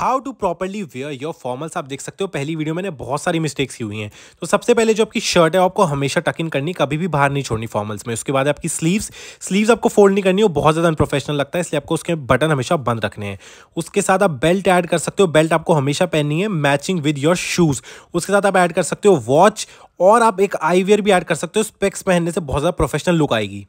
how to properly wear your formals आप देख सकते हो पहली वीडियो मैंने बहुत सारी मिस्टेक्स की हुई हैं तो सबसे पहले जो आपकी शर्ट है आपको हमेशा टक इन करनी कभी भी बाहर नहीं छोड़नी फॉर्मल्स में उसके बाद आपकी स्लीव्स स्लीव्स आपको फोल्ड नहीं करनी हो बहुत ज़्यादा अनप्रोफेशनल लगता है इसलिए आपको उसके बटन हमेशा बंद रखने हैं उसके साथ आप बेल्ट ऐड कर सकते हो बेल्ट आपको हमेशा पहननी है मैचिंग विद योर शूज़ उसके साथ आप ऐड कर सकते हो वॉच और आप एक आईवेयर भी ऐड कर सकते हो स्पेक्स पहनने से बहुत ज़्यादा प्रोफेशनल लुक आएगी